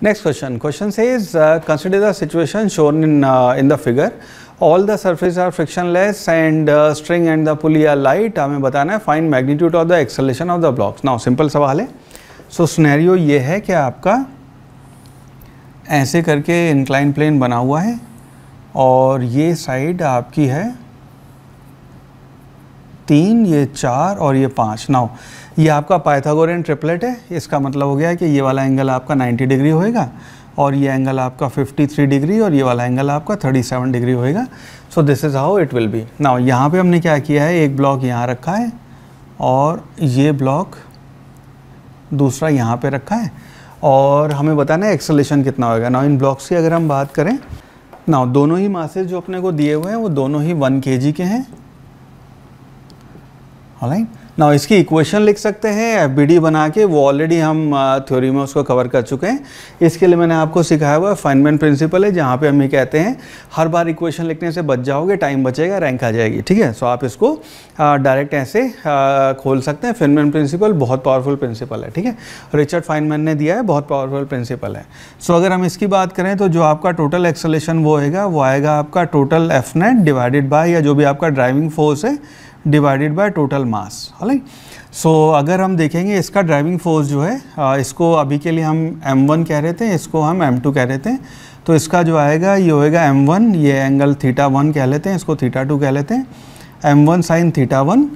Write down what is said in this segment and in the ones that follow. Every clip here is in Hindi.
Next question. Question says, uh, consider the situation shown in, uh, in the figure. All the surfaces are frictionless and uh, string and the pulley are light. हमें बताना है find magnitude of the acceleration of the blocks. Now simple सवाल है. So scenario ये है कि आपका ऐसे करके inclined plane बना हुआ है और ये साइड आपकी है तीन ये चार और ये पाँच नौ ये आपका पाइथागोरियन ट्रिपलेट है इसका मतलब हो गया है कि ये वाला एंगल आपका 90 डिग्री होएगा और ये एंगल आपका 53 डिग्री और ये वाला एंगल आपका 37 डिग्री होएगा so this is how it will be now यहाँ पे हमने क्या किया है एक ब्लॉक यहाँ रखा है और ये ब्लॉक दूसरा यहाँ पर रखा है और हमें बताना है एक्सलेशन कितना होएगा ना इन ब्लॉक्स की अगर हम बात करें ना दोनों ही मासेज जो अपने को दिए हुए हैं वो दोनों ही वन के के हैं ऑनलाइन ना इसकी इक्वेशन लिख सकते हैं एफ बना के वो ऑलरेडी हम थ्योरी uh, में उसको कवर कर चुके हैं इसके लिए मैंने आपको सिखाया हुआ फाइनमेंट प्रिंसिपल है जहाँ पे हम ये कहते हैं हर बार इक्वेशन लिखने से बच जाओगे टाइम बचेगा रैंक आ जाएगी ठीक है सो आप इसको डायरेक्ट uh, ऐसे uh, खोल सकते हैं फाइनमेंट प्रिंसिपल बहुत पावरफुल प्रिंसिपल है ठीक है रिचर्ड फाइनमैन ने दिया है बहुत पावरफुल प्रिंसिपल है सो अगर हम इसकी बात करें तो जो आपका टोटल एक्सलेशन वो होगा वो आएगा आपका टोटल एफ डिवाइडेड बाय या जो भी आपका ड्राइविंग फोर्स है डिवाइडेड बाय टोटल मास है सो अगर हम देखेंगे इसका ड्राइविंग फोर्स जो है इसको अभी के लिए हम m1 कह रहे थे इसको हम m2 कह रहे थे तो इसका जो आएगा ये होएगा m1 ये एंगल थीटा वन कह लेते हैं इसको थीटा टू कह लेते हैं M one sine theta one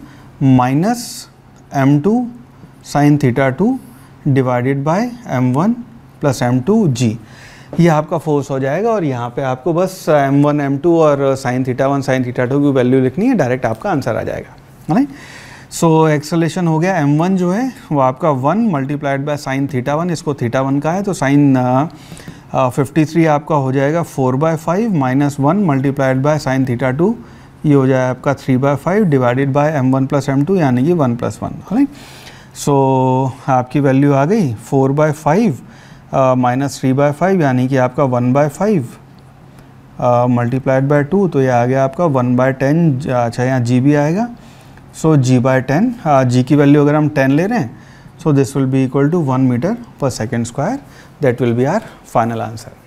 minus M two sine theta two divided by M one plus M two G ये आपका फोर्स हो जाएगा और यहाँ पे आपको बस एम वन एम टू और sine theta one sine theta two की वैल्यू लिखनी है डायरेक्ट आपका आंसर आ जाएगा है सो एक्सलेशन हो गया एम वन जो है वो आपका one multiplied by sine theta one इसको थीटा वन का है तो साइन फिफ्टी थ्री आपका हो जाएगा four by five minus one multiplied by sine theta two ये हो जाए आपका three by five divided by M one plus M two यानी कि वन प्लस वन है सो आपकी वैल्यू आ गई four by five minus three by five यानी कि आपका one by five multiplied by two तो ये आ गया आपका वन बाय टेन अच्छा यहाँ जी भी आएगा सो जी बाय टेन जी की वैल्यू अगर हम टेन ले रहे हैं so this will be equal to one metre per second square that will be our final answer